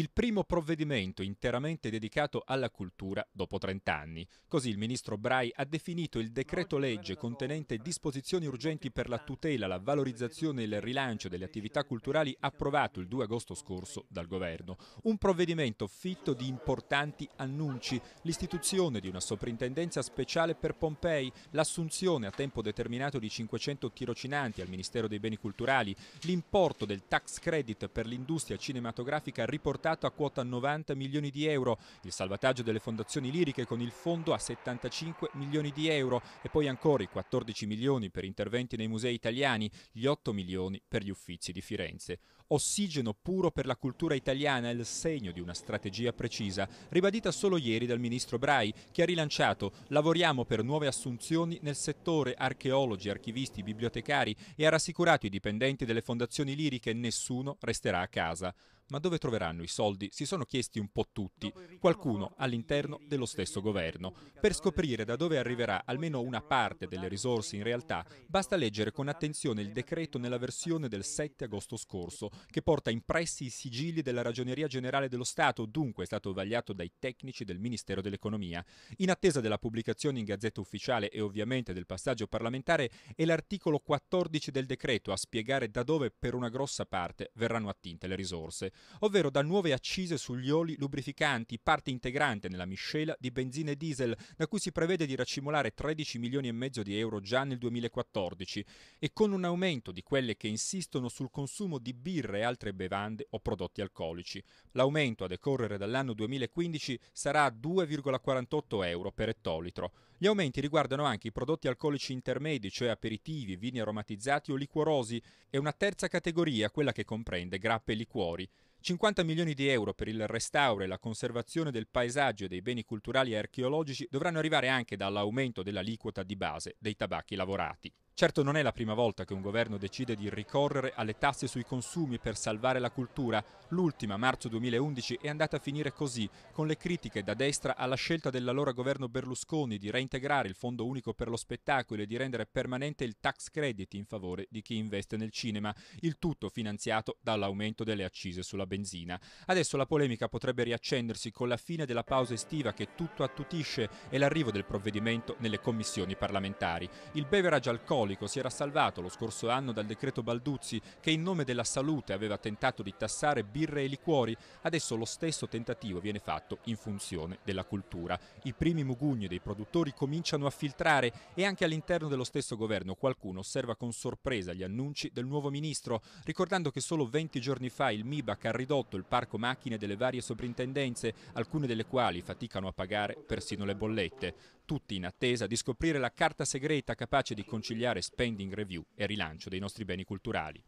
il primo provvedimento interamente dedicato alla cultura dopo 30 anni. Così il ministro Brai ha definito il decreto legge contenente disposizioni urgenti per la tutela, la valorizzazione e il rilancio delle attività culturali approvato il 2 agosto scorso dal governo. Un provvedimento fitto di importanti annunci, l'istituzione di una soprintendenza speciale per Pompei, l'assunzione a tempo determinato di 500 tirocinanti al Ministero dei Beni Culturali, l'importo del tax credit per l'industria cinematografica riportato Stato a quota 90 milioni di euro, il salvataggio delle fondazioni liriche con il fondo a 75 milioni di euro e poi ancora i 14 milioni per interventi nei musei italiani, gli 8 milioni per gli uffizi di Firenze. Ossigeno puro per la cultura italiana è il segno di una strategia precisa, ribadita solo ieri dal ministro Brai, che ha rilanciato «Lavoriamo per nuove assunzioni nel settore archeologi, archivisti, bibliotecari» e ha rassicurato i dipendenti delle fondazioni liriche «Nessuno resterà a casa». Ma dove troveranno i soldi si sono chiesti un po' tutti, qualcuno all'interno dello stesso governo. Per scoprire da dove arriverà almeno una parte delle risorse in realtà, basta leggere con attenzione il decreto nella versione del 7 agosto scorso, che porta impressi i sigilli della Ragioneria Generale dello Stato, dunque è stato vagliato dai tecnici del Ministero dell'Economia. In attesa della pubblicazione in Gazzetta Ufficiale e ovviamente del passaggio parlamentare, è l'articolo 14 del decreto a spiegare da dove per una grossa parte verranno attinte le risorse, ovvero da nuovi nuove accise sugli oli lubrificanti, parte integrante nella miscela di benzina e diesel, da cui si prevede di raccimolare 13 milioni e mezzo di euro già nel 2014, e con un aumento di quelle che insistono sul consumo di birre e altre bevande o prodotti alcolici. L'aumento a decorrere dall'anno 2015 sarà 2,48 euro per ettolitro. Gli aumenti riguardano anche i prodotti alcolici intermedi, cioè aperitivi, vini aromatizzati o liquorosi, e una terza categoria, quella che comprende grappe e liquori. 50 milioni di euro per il restauro e la conservazione del paesaggio e dei beni culturali e archeologici dovranno arrivare anche dall'aumento dell'aliquota di base dei tabacchi lavorati. Certo non è la prima volta che un governo decide di ricorrere alle tasse sui consumi per salvare la cultura. L'ultima, marzo 2011, è andata a finire così, con le critiche da destra alla scelta dell'allora governo Berlusconi di reintegrare il Fondo Unico per lo Spettacolo e di rendere permanente il tax credit in favore di chi investe nel cinema, il tutto finanziato dall'aumento delle accise sulla benzina. Adesso la polemica potrebbe riaccendersi con la fine della pausa estiva che tutto attutisce e l'arrivo del provvedimento nelle commissioni parlamentari. Il beverage alcolico cattolico si era salvato lo scorso anno dal decreto Balduzzi che in nome della salute aveva tentato di tassare birre e liquori, adesso lo stesso tentativo viene fatto in funzione della cultura. I primi mugugni dei produttori cominciano a filtrare e anche all'interno dello stesso governo qualcuno osserva con sorpresa gli annunci del nuovo ministro, ricordando che solo 20 giorni fa il MIBAC ha ridotto il parco macchine delle varie soprintendenze, alcune delle quali faticano a pagare persino le bollette. Tutti in attesa di scoprire la carta segreta capace di conciliare spending review e rilancio dei nostri beni culturali.